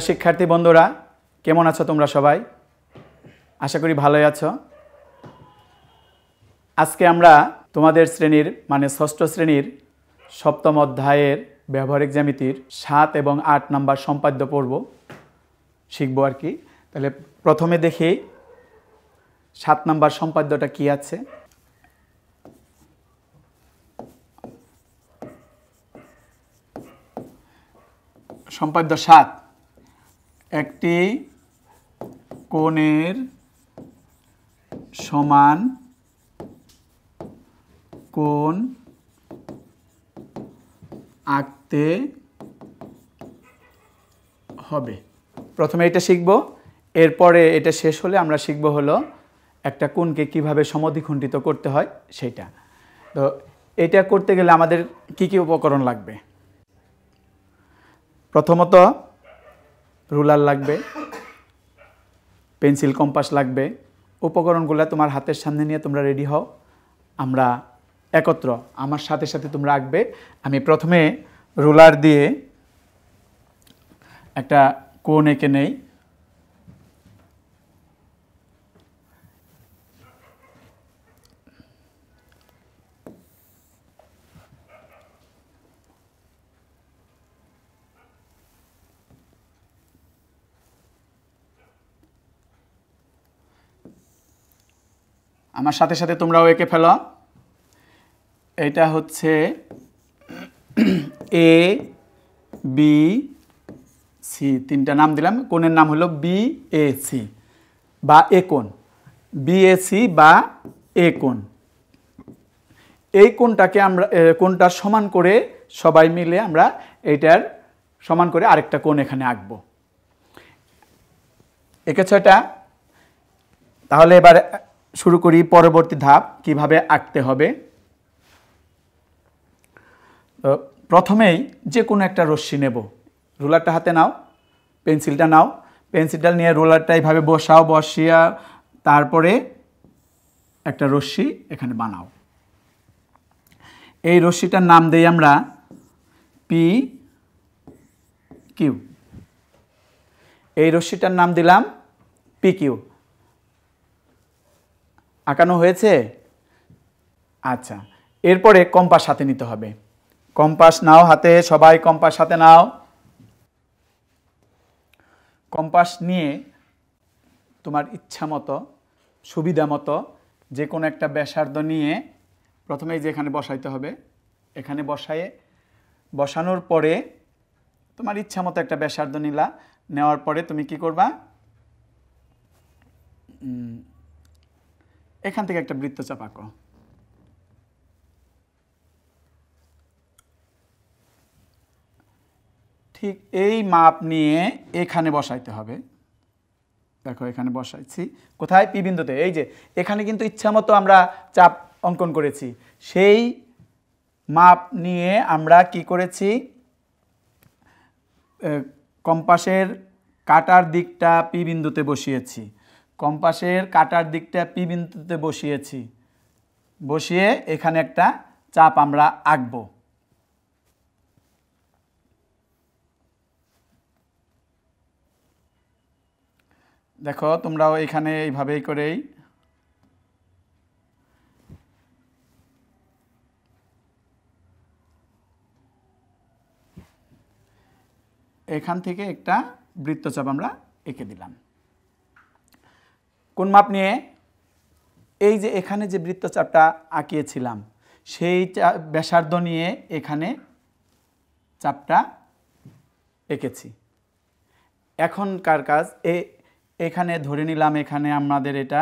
প্রিয় শিক্ষার্থী বন্ধুরা কেমন আছো তোমরা সবাই আশা করি ভালোই আছো আজকে আমরা তোমাদের শ্রেণীর মানে ষষ্ঠ শ্রেণীর সপ্তম অধ্যায়ের ব্যবহারিক জ্যামিতির সাত এবং আট নাম্বার সম্পাদ্য পড়ব শিখবো আর কি তাহলে প্রথমে দেখি সাত নাম্বার সম্পাদ্যটা কি আছে সম্পাদ্য সাত একটি কোণের সমান কোণ আঁকতে হবে প্রথমে এটা শিখব এরপরে এটা শেষ হলে আমরা শিখব হলো একটা কোণকে কিভাবে সমধিখণ্ডিত করতে হয় সেটা তো এটা করতে গেলে আমাদের কি কি উপকরণ লাগবে প্রথমত রুলার লাগবে পেন্সিল কম্পাস লাগবে উপকরণগুলো তোমার হাতের সামনে নিয়ে তোমরা রেডি হও আমরা একত্র আমার সাথে সাথে তোমরা আঁকবে আমি প্রথমে রুলার দিয়ে একটা কোণ এঁকে নেই আমার সাথে সাথে তোমরাও এঁকে ফেল এটা হচ্ছে এ বি সি তিনটা নাম দিলাম কোণের নাম হলো বি এ সি বা এ কোণ সি বা এ কোণ এই কোণটাকে আমরা কোনটা সমান করে সবাই মিলে আমরা এইটার সমান করে আরেকটা কোণ এখানে আঁকবো এঁকেছ এটা তাহলে এবার শুরু করি পরবর্তী ধাপ কিভাবে আঁকতে হবে প্রথমেই যে কোনো একটা রশ্মি নেব রোলারটা হাতে নাও পেন্সিলটা নাও পেন্সিলটা নিয়ে রোলারটা এইভাবে বসাও বসিয়া তারপরে একটা রশ্মি এখানে বানাও এই রশ্মিটার নাম দেই আমরা পি কিউ এই রশ্মিটার নাম দিলাম পি কিউ আঁকানো হয়েছে আচ্ছা এরপরে কম্পাস হাতে নিতে হবে কম্পাস নাও হাতে সবাই কম্পাস হাতে নাও কম্পাস নিয়ে তোমার ইচ্ছা মতো সুবিধা মতো যে কোনো একটা ব্যাসার্ধ নিয়ে প্রথমেই যে এখানে বসাইতে হবে এখানে বসায়ে বসানোর পরে তোমার ইচ্ছা মতো একটা ব্যাসার্ধ নিলা নেওয়ার পরে তুমি কি করবা এখান থেকে একটা বৃত্তচাপ আঁকো ঠিক এই মাপ নিয়ে এখানে বসাইতে হবে দেখো এখানে বসাইছি কোথায় পি বিন্দুতে এই যে এখানে কিন্তু ইচ্ছামতো আমরা চাপ অঙ্কন করেছি সেই মাপ নিয়ে আমরা কি করেছি কম্পাসের কাটার দিকটা পি বিন্দুতে বসিয়েছি কম্পাসের কাটার দিকটা পি বিন্দুতে বসিয়েছি বসিয়ে এখানে একটা চাপ আমরা আঁকব দেখো তোমরাও এখানে এইভাবেই করেই এখান থেকে একটা বৃত্তচাপ আমরা এঁকে দিলাম কোন মাপ নিয়ে এই যে এখানে যে বৃত্তচাপটা আঁকিয়েছিলাম সেই ব্যাসার্ধ নিয়ে এখানে চাপটা এঁকেছি এখনকার কাজ এ এখানে ধরে নিলাম এখানে আমাদের এটা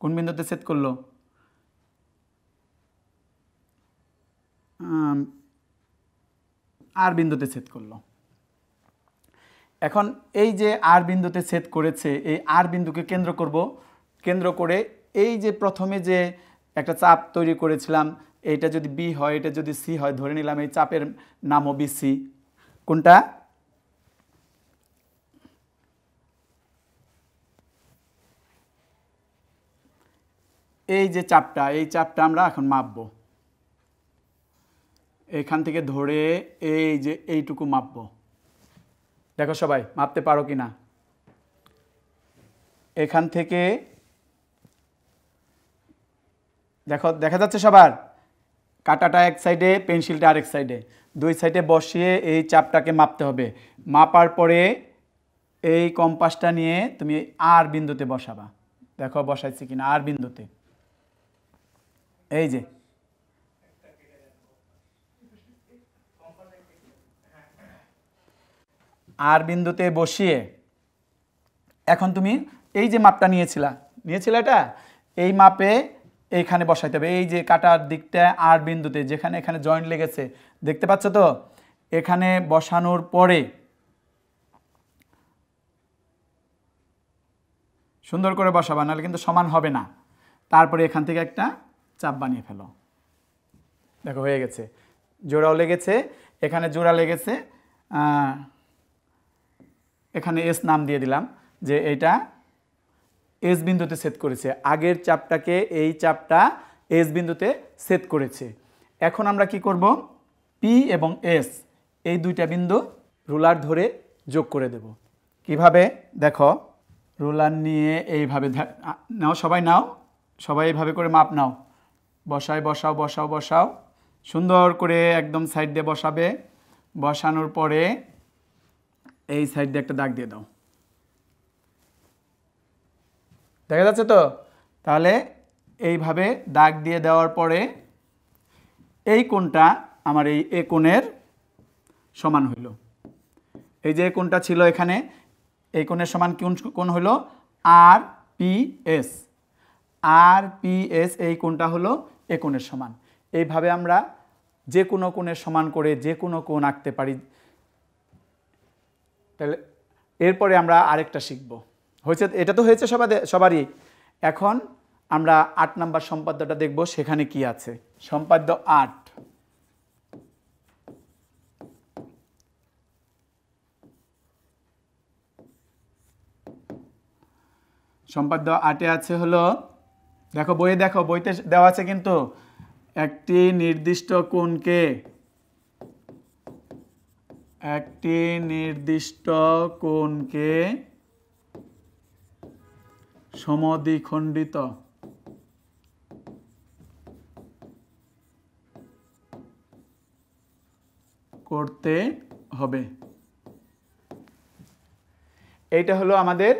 কোন বিন্দুতে সেট করলো আর বিন্দুতে সেট করলো এখন এই যে আর বিন্দুতে ছেদ করেছে এই আর বিন্দুকে কেন্দ্র করব কেন্দ্র করে এই যে প্রথমে যে একটা চাপ তৈরি করেছিলাম এটা যদি বি হয় এটা যদি সি হয় ধরে নিলাম এই চাপের নামও বিসি কোনটা এই যে চাপটা এই চাপটা আমরা এখন মাপব এখান থেকে ধরে এই যে এইটুকু মাপবো দেখো সবাই মাপতে পারো কি না এখান থেকে দেখো দেখা যাচ্ছে সবার কাটাটা এক সাইডে পেন্সিলটা আরেক সাইডে দুই সাইডে বসিয়ে এই চাপটাকে মাপতে হবে মাপার পরে এই কম্পাসটা নিয়ে তুমি আর বিন্দুতে বসাবা দেখো বসাইছি কিনা আর বিন্দুতে এই যে আর বিন্দুতে বসিয়ে এখন তুমি এই যে মাপটা নিয়েছিলা নিয়েছিলে এটা এই মাপে এইখানে বসাইতে হবে এই যে কাটার দিকটা আর বিন্দুতে যেখানে এখানে জয়েন্ট লেগেছে দেখতে পাচ্ছ তো এখানে বসানোর পরে সুন্দর করে বসাবা নাহলে কিন্তু সমান হবে না তারপরে এখান থেকে একটা চাপ বানিয়ে ফেলো দেখো হয়ে গেছে জোড়াও লেগেছে এখানে জোড়া লেগেছে এখানে এস নাম দিয়ে দিলাম যে এটা এস বিন্দুতে সেট করেছে আগের চাপটাকে এই চাপটা এস বিন্দুতে সেট করেছে এখন আমরা কি করব পি এবং এস এই দুইটা বিন্দু রুলার ধরে যোগ করে দেব কিভাবে দেখো রুলার নিয়ে এইভাবে নাও সবাই নাও সবাই এইভাবে করে মাপ নাও বসায় বসাও বসাও বসাও সুন্দর করে একদম সাইড দিয়ে বসাবে বসানোর পরে এই সাইড দিয়ে একটা দাগ দিয়ে দাও দেখা যাচ্ছে তো তাহলে এইভাবে দাগ দিয়ে দেওয়ার পরে এই কোণটা আমার এই এ কোণের সমান হইল এই যে কোণটা ছিল এখানে এই কোণের সমান কোন কোণ হইল R P S R P S এই কোণটা হলো এ কোণের সমান এইভাবে আমরা যে কোনো কোণের সমান করে যে কোনো কোণ আঁকতে পারি তাহলে এরপরে আমরা আরেকটা শিখব হয়েছে এটা তো হয়েছে সবাই সবারই এখন আমরা আট নাম্বার সম্পাদ্যটা দেখব সেখানে কি আছে সম্পাদ্য আট সম্পাদ্য আটে আছে হলো দেখো বইয়ে দেখো বইতে দেওয়া আছে কিন্তু একটি নির্দিষ্ট কোনকে একটি নির্দিষ্ট কোণকে সমদ্বিখণ্ডিত করতে হবে এইটা হলো আমাদের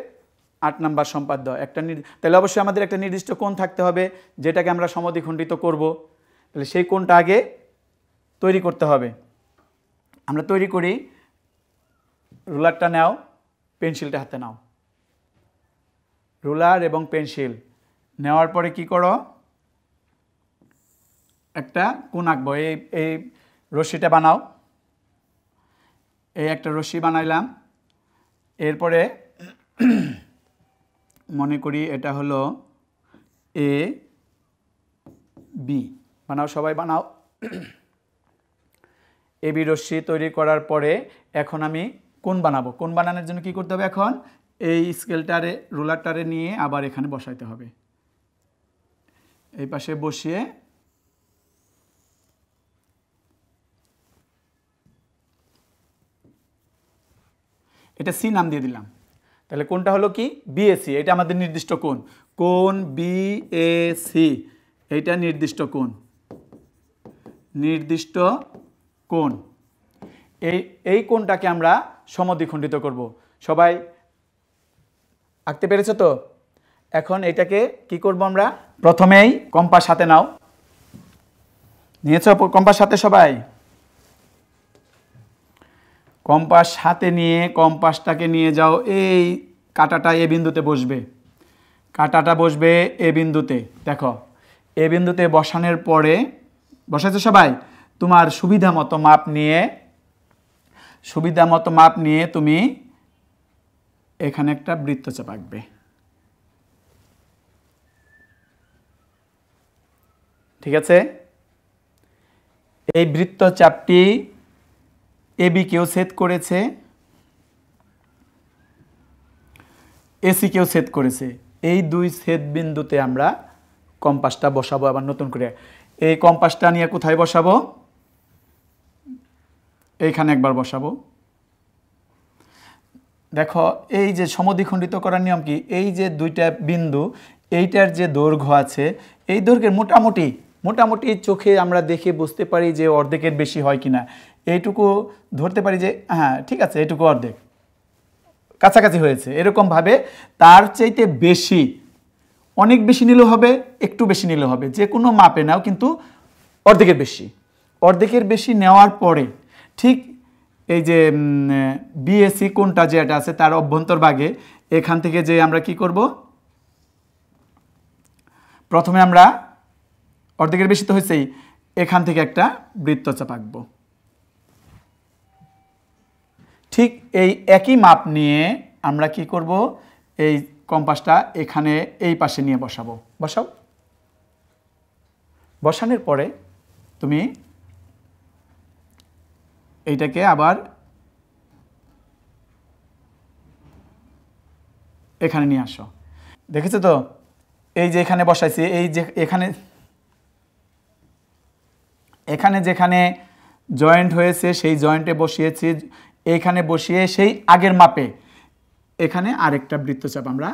আট নাম্বার সম্পাদ্য একটা তাহলে অবশ্যই আমাদের একটা নির্দিষ্ট কোণ থাকতে হবে যেটাকে আমরা সমদ্বিখণ্ডিত করব তাহলে সেই কোণটা আগে তৈরি করতে হবে আমরা তৈরি করি রুলারটা নাও পেন্সিলটা হাতে নাও রুলার এবং পেন্সিল নেওয়ার পরে কি করো একটা কোন আঁকবো এই এই রশিটা বানাও এই একটা রশি বানাইলাম এরপরে মনে করি এটা হলো এ বি বানাও সবাই বানাও এবি রশ্মি তৈরি করার পরে এখন আমি কোন বানাবো কোন বানানোর জন্য কি করতে হবে এখন এই স্কেলটারে রোলারটারে নিয়ে আবার এখানে বসাইতে হবে এই পাশে বসিয়ে এটা সি নাম দিয়ে দিলাম তাহলে কোনটা হলো কি বিএসি এটা আমাদের নির্দিষ্ট কোণ কোণ বিএসি এটা নির্দিষ্ট কোন নির্দিষ্ট কোণ এই এই কোণটাকে আমরা সমদ্বিখণ্ডিত করব। সবাই আঁকতে পেরেছ তো এখন এটাকে কি করব আমরা প্রথমেই কম্পাস হাতে নাও নিয়েছ কম্পাস হাতে সবাই কম্পাস হাতে নিয়ে কম্পাসটাকে নিয়ে যাও এই কাটাটা এ বিন্দুতে বসবে কাটাটা বসবে এ বিন্দুতে দেখো এ বিন্দুতে বসানোর পরে বসেছে সবাই তোমার সুবিধা মতো মাপ নিয়ে সুবিধা মতো মাপ নিয়ে তুমি এখানে একটা বৃত্তচাপ আঁকবে ঠিক আছে এই বৃত্তচাপটি এবি কেউ ছেদ করেছে এসি কেউ ছেদ করেছে এই দুই ছেদ বিন্দুতে আমরা কম্পাসটা বসাবো আবার নতুন করে এই কম্পাসটা নিয়ে কোথায় বসাবো এইখানে একবার বসাবো দেখো এই যে সমদ্বিখণ্ডিত করার নিয়ম কি এই যে দুইটা বিন্দু এইটার যে দৈর্ঘ্য আছে এই দৈর্ঘ্যের মোটামুটি মোটামুটি চোখে আমরা দেখে বুঝতে পারি যে অর্ধেকের বেশি হয় কি না এইটুকু ধরতে পারি যে হ্যাঁ ঠিক আছে এইটুকু অর্ধেক কাছাকাছি হয়েছে এরকমভাবে তার চাইতে বেশি অনেক বেশি নিলেও হবে একটু বেশি নিলেও হবে যে কোনো মাপে নাও কিন্তু অর্ধেকের বেশি অর্ধেকের বেশি নেওয়ার পরে ঠিক এই যে বিএসি কোনটা যেটা আছে তার অভ্যন্তরভাগে এখান থেকে যে আমরা কি করব প্রথমে আমরা অর্ধেকের বেশি তো হয়েছেই এখান থেকে একটা বৃত্তচাপ চাপাকবো ঠিক এই একই মাপ নিয়ে আমরা কি করব এই কম্পাসটা এখানে এই পাশে নিয়ে বসাবো বসাও বসানোর পরে তুমি এইটাকে আবার এখানে নিয়ে আসো দেখেছো তো এই যে এখানে বসাইছি এই যে এখানে এখানে যেখানে জয়েন্ট হয়েছে সেই জয়েন্টে বসিয়েছি এখানে বসিয়ে সেই আগের মাপে এখানে আরেকটা বৃত্তচাপ আমরা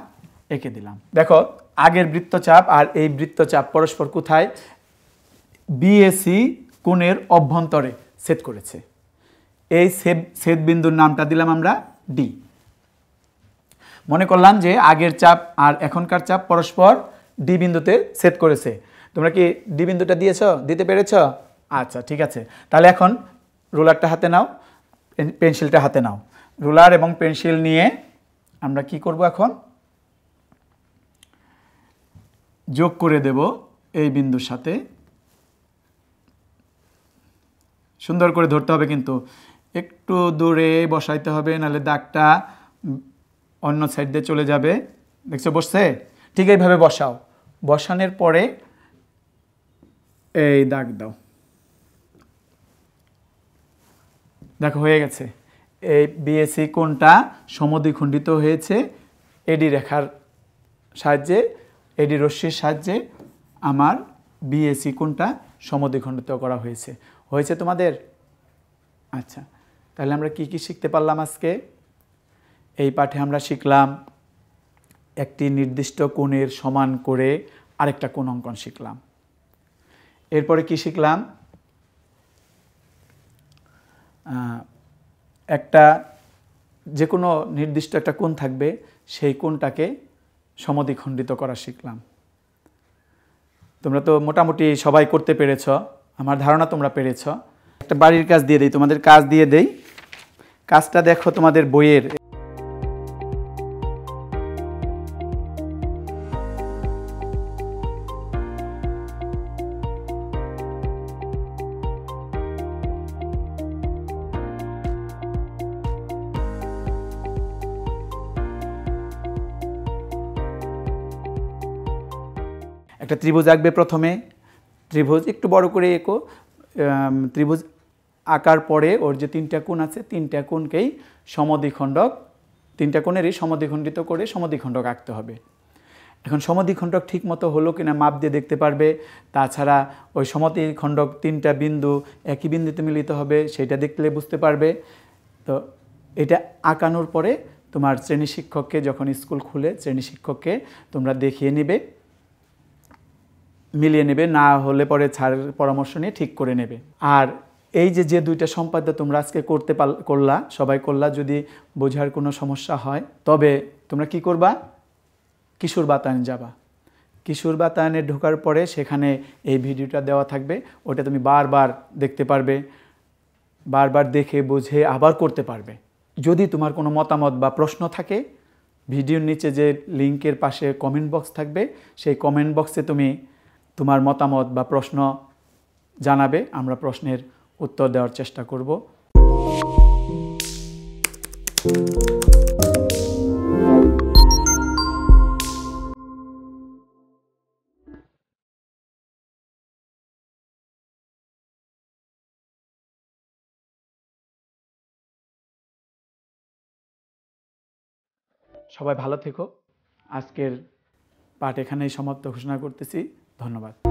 এঁকে দিলাম দেখো আগের বৃত্তচাপ আর এই বৃত্তচাপ পরস্পর কোথায় বিএসি কোণের অভ্যন্তরে সেট করেছে এই সেদ ছেদবিন্দুর নামটা দিলাম আমরা ডি মনে করলাম যে আগের চাপ আর এখনকার চাপ পরস্পর ডি বিন্দুতে ছেদ করেছে তোমরা কি ডি বিন্দুটা দিয়েছ দিতে পেরেছ আচ্ছা ঠিক আছে তাহলে এখন রোলারটা হাতে নাও পেন্সিলটা হাতে নাও রোলার এবং পেন্সিল নিয়ে আমরা কি করব এখন যোগ করে দেব এই বিন্দুর সাথে সুন্দর করে ধরতে হবে কিন্তু একটু দূরে বসাইতে হবে নাহলে দাগটা অন্য সাইড দিয়ে চলে যাবে দেখছো বসছে ঠিক এইভাবে বসাও বসানোর পরে এই দাগ দাও দেখো হয়ে গেছে এই বিএসি কোনটা সমদ্বিখণ্ডিত হয়েছে এডি রেখার সাহায্যে এডি রশ্মির সাহায্যে আমার বিএসি কোনটা সমদ্বিখণ্ডিত করা হয়েছে হয়েছে তোমাদের আচ্ছা তাহলে আমরা কি কি শিখতে পারলাম আজকে এই পাঠে আমরা শিখলাম একটি নির্দিষ্ট কোণের সমান করে আরেকটা কোণ অঙ্কন শিখলাম এরপরে কি শিখলাম একটা যে কোনো নির্দিষ্ট একটা কোণ থাকবে সেই কোণটাকে সমদ্বিখণ্ডিত করা শিখলাম তোমরা তো মোটামুটি সবাই করতে পেরেছ আমার ধারণা তোমরা পেরেছ একটা বাড়ির কাজ দিয়ে দেই তোমাদের কাজ দিয়ে দেই কাজটা দেখো তোমাদের বইয়ের একটা ত্রিভুজ আঁকবে প্রথমে ত্রিভুজ একটু বড় করে এঁকো ত্রিভুজ আঁকার পরে ওর যে তিনটা কোণ আছে তিনটা কোণকেই সমদ্বিখণ্ডক তিনটা কোণেরই সমদ্বিখণ্ডিত করে সমদ্বিখণ্ডক আঁকতে হবে এখন সমাধিখণ্ডক ঠিক মতো হলো কিনা মাপ দিয়ে দেখতে পারবে তাছাড়া ওই সমাধিখণ্ডক তিনটা বিন্দু একই বিন্দুতে মিলিত হবে সেটা দেখলে বুঝতে পারবে তো এটা আঁকানোর পরে তোমার শ্রেণী শিক্ষককে যখন স্কুল খুলে শ্রেণী শিক্ষককে তোমরা দেখিয়ে নেবে মিলিয়ে নেবে না হলে পরে ছাড়ের পরামর্শ নিয়ে ঠিক করে নেবে আর এই যে যে দুইটা সম্পাদ্য তোমরা আজকে করতে পার করলা সবাই করলা যদি বোঝার কোনো সমস্যা হয় তবে তোমরা কি করবা কিশোর বাতায়ন যাবা কিশোর বাতায়নে ঢোকার পরে সেখানে এই ভিডিওটা দেওয়া থাকবে ওটা তুমি বারবার দেখতে পারবে বারবার দেখে বুঝে আবার করতে পারবে যদি তোমার কোনো মতামত বা প্রশ্ন থাকে ভিডিওর নিচে যে লিঙ্কের পাশে কমেন্ট বক্স থাকবে সেই কমেন্ট বক্সে তুমি তোমার মতামত বা প্রশ্ন জানাবে আমরা প্রশ্নের উত্তর দেওয়ার চেষ্টা করব সবাই ভালো থেকো আজকের পাঠ এখানেই সমাপ্ত ঘোষণা করতেছি ধন্যবাদ